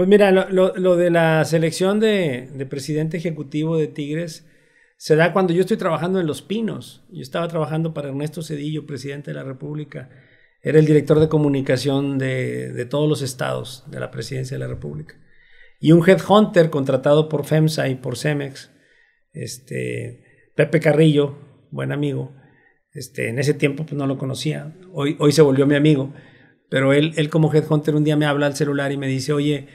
Pues mira, lo, lo, de la selección de, de, presidente ejecutivo de Tigres se da cuando yo estoy trabajando en Los Pinos. Yo estaba trabajando para Ernesto Cedillo, presidente de la República. Era el director de comunicación de, de todos los estados de la presidencia de la República. Y un headhunter contratado por FEMSA y por CEMEX, este, Pepe Carrillo, buen amigo. Este, en ese tiempo pues, no lo conocía. Hoy, hoy se volvió mi amigo. Pero él, él como headhunter un día me habla al celular y me dice, oye,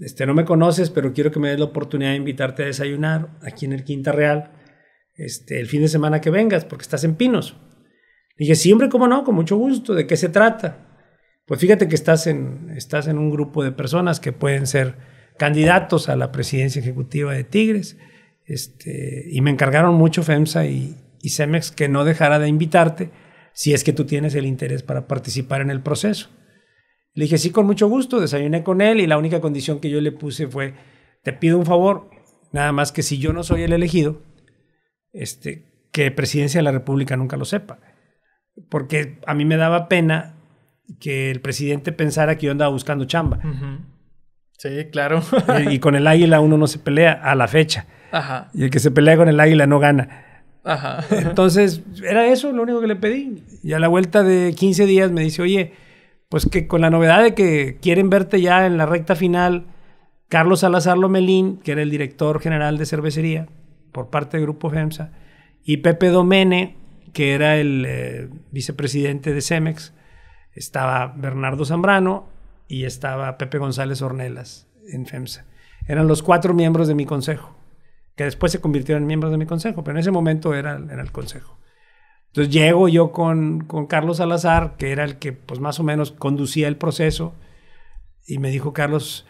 este, no me conoces, pero quiero que me des la oportunidad de invitarte a desayunar aquí en el Quinta Real este, el fin de semana que vengas, porque estás en Pinos. Y dije, siempre, cómo no, con mucho gusto, ¿de qué se trata? Pues fíjate que estás en, estás en un grupo de personas que pueden ser candidatos a la presidencia ejecutiva de Tigres, este, y me encargaron mucho FEMSA y, y CEMEX que no dejara de invitarte si es que tú tienes el interés para participar en el proceso. Le dije, sí, con mucho gusto, desayuné con él y la única condición que yo le puse fue, te pido un favor, nada más que si yo no soy el elegido, este, que Presidencia de la República nunca lo sepa. Porque a mí me daba pena que el presidente pensara que yo andaba buscando chamba. Sí, claro. y, con el águila uno no se pelea a la fecha. Ajá. Y el que se pelea con el águila no gana. Ajá. Entonces, era eso lo único que le pedí. Y a la vuelta de 15 días me dice, oye, pues que con la novedad de que quieren verte ya en la recta final, Carlos Salazar Lomelín, que era el director general de cervecería por parte del Grupo FEMSA, y Pepe Domene, que era el eh, vicepresidente de Cemex, estaba Bernardo Zambrano y estaba Pepe González Ornelas en FEMSA. Eran los cuatro miembros de mi consejo, que después se convirtieron en miembros de mi consejo, pero en ese momento era el consejo. Entonces llego yo con, con, Carlos Salazar, que era el que pues más o menos conducía el proceso, y me dijo Carlos,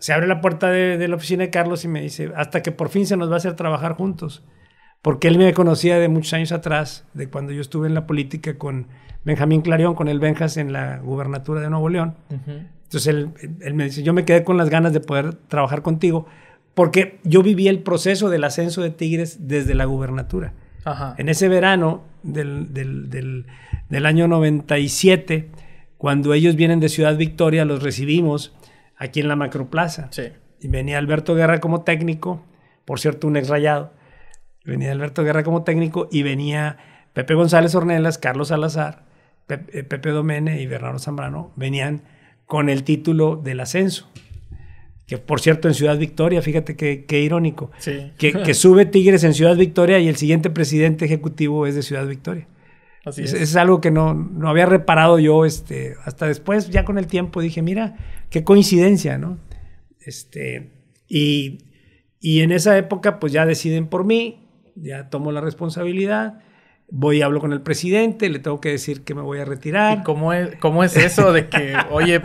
se abre la puerta de, la oficina de Carlos y me dice, hasta que por fin se nos va a hacer trabajar juntos, porque él me conocía de muchos años atrás, de cuando yo estuve en la política con Benjamín Clarión, con el Benjas en la gubernatura de Nuevo León. Entonces él, él me dice, yo me quedé con las ganas de poder trabajar contigo, porque yo viví el proceso del ascenso de Tigres desde la gubernatura. En ese verano del, año 97, cuando ellos vienen de Ciudad Victoria, los recibimos aquí en la Macroplaza. Y venía Alberto Guerra como técnico, por cierto, un ex rayado. Venía Alberto Guerra como técnico y venía Pepe González Ornelas, Carlos Salazar, Pepe, eh, Pepe Domene y Bernardo Zambrano. Venían con el título del ascenso que por cierto en Ciudad Victoria, fíjate qué irónico, que, sube Tigres en Ciudad Victoria y el siguiente presidente ejecutivo es de Ciudad Victoria. es, algo que no, había reparado yo este, hasta después, ya con el tiempo dije, mira, qué coincidencia, ¿no? Este, y, y en esa época pues ya deciden por mí, ya tomo la responsabilidad voy y hablo con el presidente, le tengo que decir que me voy a retirar. Cómo es, cómo es eso de que, oye,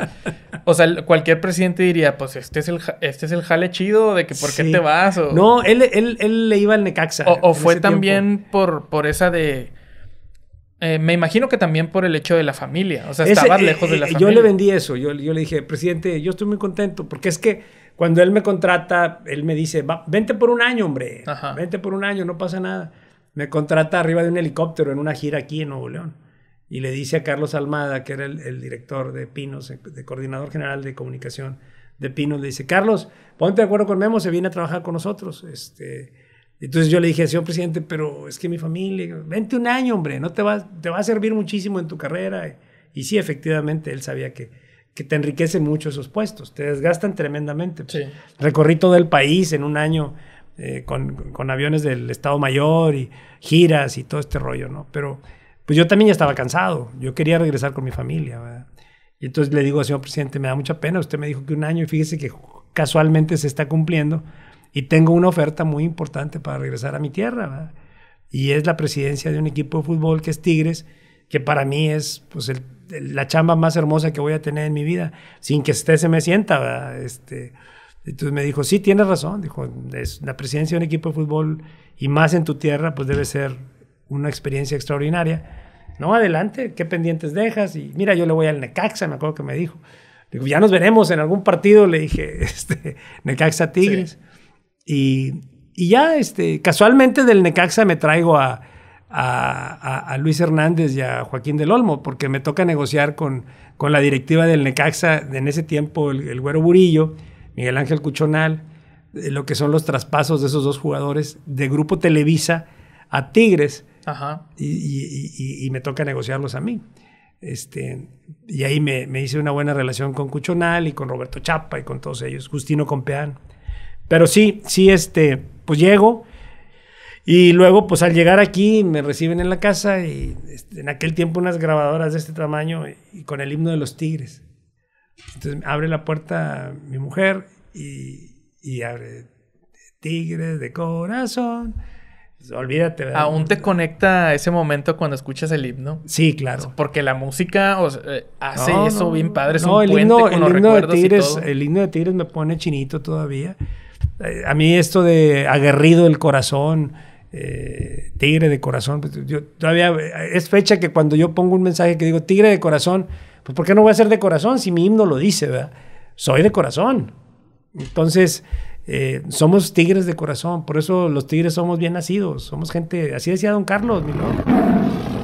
o sea, cualquier presidente diría, pues este es el, este es el jale chido, de que por qué te vas? No, él, él, él, le iba al Necaxa. O, fue también por, por esa de... Eh, me imagino que también por el hecho de la familia, o sea, estabas eh, lejos de eh, la familia. Yo le vendí eso, yo, yo le dije, presidente, yo estoy muy contento, porque es que cuando él me contrata, él me dice, vente por un año, hombre, vente por un año, no pasa nada me contrata arriba de un helicóptero en una gira aquí en Nuevo León. Y le dice a Carlos Almada, que era el, director de Pinos, de coordinador general de comunicación de Pinos, le dice, Carlos, ponte de acuerdo con Memo, se viene a trabajar con nosotros. Este, entonces yo le dije, señor presidente, pero es que mi familia, vente un año, hombre, no te va, te va a servir muchísimo en tu carrera. Y sí, efectivamente, él sabía que, que te enriquecen mucho esos puestos, te desgastan tremendamente. Recorrí todo el país en un año eh, con, aviones del Estado Mayor y giras y todo este rollo, ¿no? Pero pues yo también ya estaba cansado, yo quería regresar con mi familia, ¿verdad? Y entonces le digo, señor presidente, me da mucha pena, usted me dijo que un año y fíjese que casualmente se está cumpliendo y tengo una oferta muy importante para regresar a mi tierra, ¿verdad? Y es la presidencia de un equipo de fútbol que es Tigres, que para mí es pues la chamba más hermosa que voy a tener en mi vida, sin que usted se me sienta, ¿verdad? Este, entonces me dijo, sí, tienes razón. Dijo, es la presidencia de un equipo de fútbol y más en tu tierra, pues debe ser una experiencia extraordinaria. No, adelante, qué pendientes dejas. Y mira, yo le voy al Necaxa, me acuerdo que me dijo. Digo, ya nos veremos en algún partido, le dije, este, Necaxa Tigres. Y, ya, este, casualmente del Necaxa me traigo a, a, Luis Hernández y a Joaquín del Olmo, porque me toca negociar con, con la directiva del Necaxa en ese tiempo, el, el Güero Burillo Miguel Ángel Cuchonal, eh, lo que son los traspasos de esos dos jugadores de Grupo Televisa a Tigres. Y, me toca negociarlos a mí. Este, y ahí me, hice una buena relación con Cuchonal y con Roberto Chapa y con todos ellos, Justino Compeán. Pero sí, sí, este, pues llego. Y luego, pues al llegar aquí, me reciben en la casa y este, en aquel tiempo unas grabadoras de este tamaño y, con el himno de los Tigres. Entonces abre la puerta mi mujer y, abre Tigres de corazón. Pues, olvídate. Aún te conecta ese momento cuando escuchas el himno. Sí, claro. Porque la música eh, hace eso bien padre. Es no, un el himno, de Tigres, el himno de Tigres me pone chinito todavía. Eh, a mí esto de aguerrido el corazón, eh, tigre de corazón. Pues, yo, todavía es fecha que cuando yo pongo un mensaje que digo tigre de corazón, pues ¿por qué no voy a ser de corazón si mi himno lo dice, verdad? Soy de corazón. Entonces, eh, somos tigres de corazón, por eso los tigres somos bien nacidos, somos gente, así decía don Carlos, mi lord